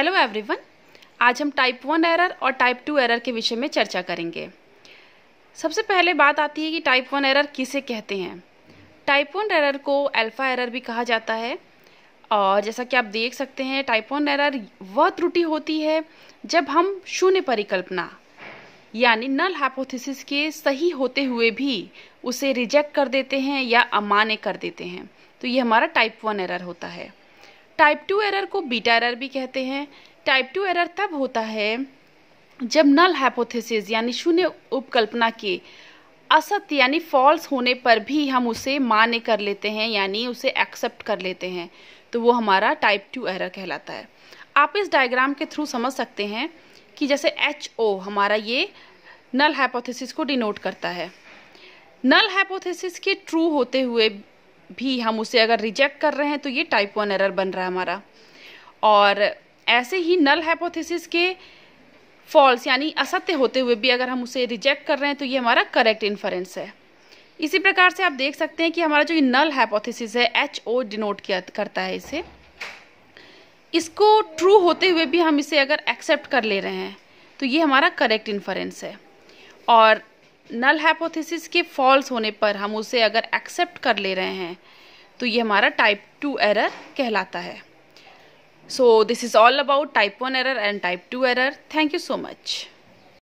hello everyone आज हम type one error और टाइप टू एरर के विषय में चर्चा करेंगे सबसे पहले बात आती है कि टाइप वन एरर किसे कहते हैं टाइप वन एरर को अल्फ़ा एरर भी कहा जाता है और जैसा कि आप देख सकते हैं टाइप वन एरर वह त्रुटि होती है जब हम शून्य परिकल्पना यानी नल हाइपोथेसिस के सही होते हुए भी उसे रिजेक्ट कर देते हैं या अमान्य कर देते हैं तो ये हमारा टाइप वन एरर होता है टाइप टू एरर को बीटा एरर भी कहते हैं टाइप टू एरर तब होता है जब नल हाइपोथेसिस यानी शून्य उपकल्पना के असत यानी फॉल्स होने पर भी हम उसे मान्य कर लेते हैं यानी उसे एक्सेप्ट कर लेते हैं तो वो हमारा टाइप टू एरर कहलाता है आप इस डायग्राम के थ्रू समझ सकते हैं कि जैसे एच ओ हमारा ये नल हाइपोथेसिस को डिनोट करता है नल हाइपोथेसिस के ट्रू होते हुए भी हम उसे अगर रिजेक्ट कर रहे हैं तो ये टाइप वन एरर बन रहा है हमारा और ऐसे ही नल हाइपोथेसिस के फॉल्स यानी असत्य होते हुए भी अगर हम उसे रिजेक्ट कर रहे हैं तो ये हमारा करेक्ट इन्फरेंस है इसी प्रकार से आप देख सकते हैं कि हमारा जो नल हाइपोथेसिस है एच ओ डिनोट किया करता है इसे इसको ट्रू होते हुए भी हम इसे अगर एक्सेप्ट कर ले रहे हैं तो ये हमारा करेक्ट इन्फरेंस है और नल हाइपोथेसिस के फॉल्स होने पर हम उसे अगर एक्सेप्ट कर ले रहे हैं तो ये हमारा टाइप टू एरर कहलाता है so this is all about type one error and type two error thank you so much